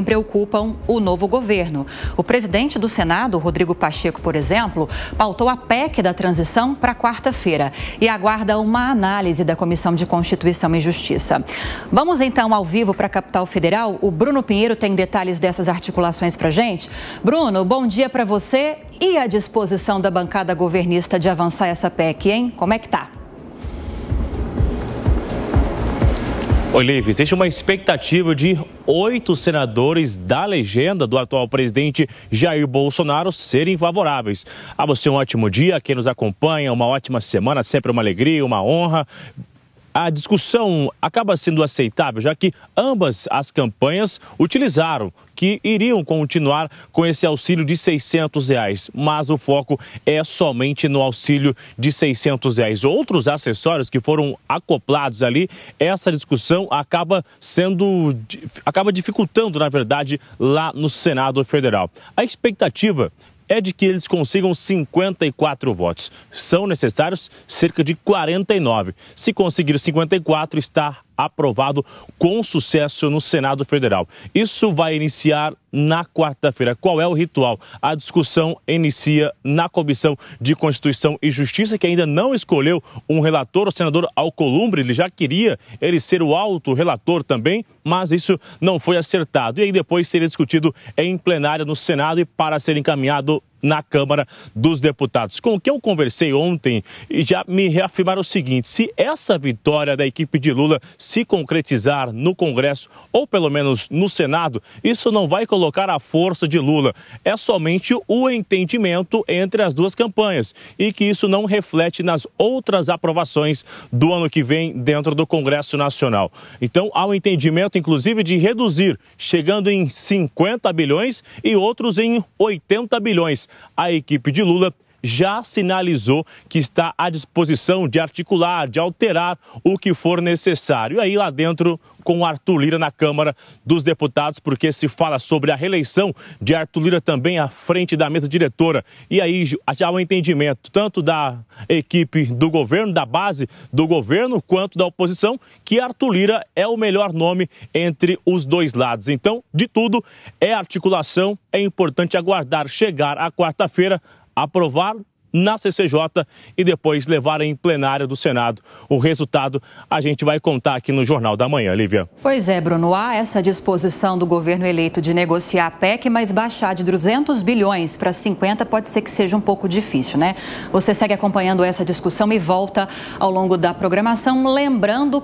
preocupam o novo governo. O presidente do Senado, Rodrigo Pacheco, por exemplo, pautou a PEC da transição para quarta-feira e aguarda uma análise da Comissão de Constituição e Justiça. Vamos então ao vivo para a capital federal. O Bruno Pinheiro tem detalhes dessas articulações para gente. Bruno, bom dia para você e a disposição da bancada governista de avançar essa PEC, hein? Como é que tá? Oi, Leif, existe uma expectativa de oito senadores da legenda do atual presidente Jair Bolsonaro serem favoráveis. A você um ótimo dia, quem nos acompanha, uma ótima semana, sempre uma alegria, uma honra a discussão acaba sendo aceitável, já que ambas as campanhas utilizaram que iriam continuar com esse auxílio de 600 reais, mas o foco é somente no auxílio de 600 reais. Outros acessórios que foram acoplados ali, essa discussão acaba sendo, acaba dificultando, na verdade, lá no Senado Federal. A expectativa é de que eles consigam 54 votos. São necessários cerca de 49. Se conseguir 54, está aprovado com sucesso no Senado Federal. Isso vai iniciar na quarta-feira. Qual é o ritual? A discussão inicia na Comissão de Constituição e Justiça, que ainda não escolheu um relator. O senador Alcolumbre, ele já queria ele ser o alto relator também, mas isso não foi acertado. E aí depois seria discutido em plenária no Senado e para ser encaminhado na Câmara dos Deputados. Com quem eu conversei ontem e já me reafirmaram o seguinte: se essa vitória da equipe de Lula se concretizar no Congresso ou pelo menos no Senado, isso não vai colocar a força de Lula. É somente o entendimento entre as duas campanhas e que isso não reflete nas outras aprovações do ano que vem dentro do Congresso Nacional. Então, há um entendimento, inclusive, de reduzir, chegando em 50 bilhões e outros em 80 bilhões a equipe de Lula já sinalizou que está à disposição de articular, de alterar o que for necessário. E aí lá dentro com Artulira Arthur Lira na Câmara dos Deputados, porque se fala sobre a reeleição de Arthur Lira também à frente da mesa diretora. E aí já há um entendimento tanto da equipe do governo, da base do governo, quanto da oposição, que Arthur Lira é o melhor nome entre os dois lados. Então, de tudo, é articulação, é importante aguardar chegar à quarta-feira aprovar na CCJ e depois levar em plenário do Senado. O resultado a gente vai contar aqui no Jornal da Manhã, Lívia. Pois é, Bruno. Há essa disposição do governo eleito de negociar a PEC, mas baixar de 200 bilhões para 50 pode ser que seja um pouco difícil, né? Você segue acompanhando essa discussão e volta ao longo da programação, lembrando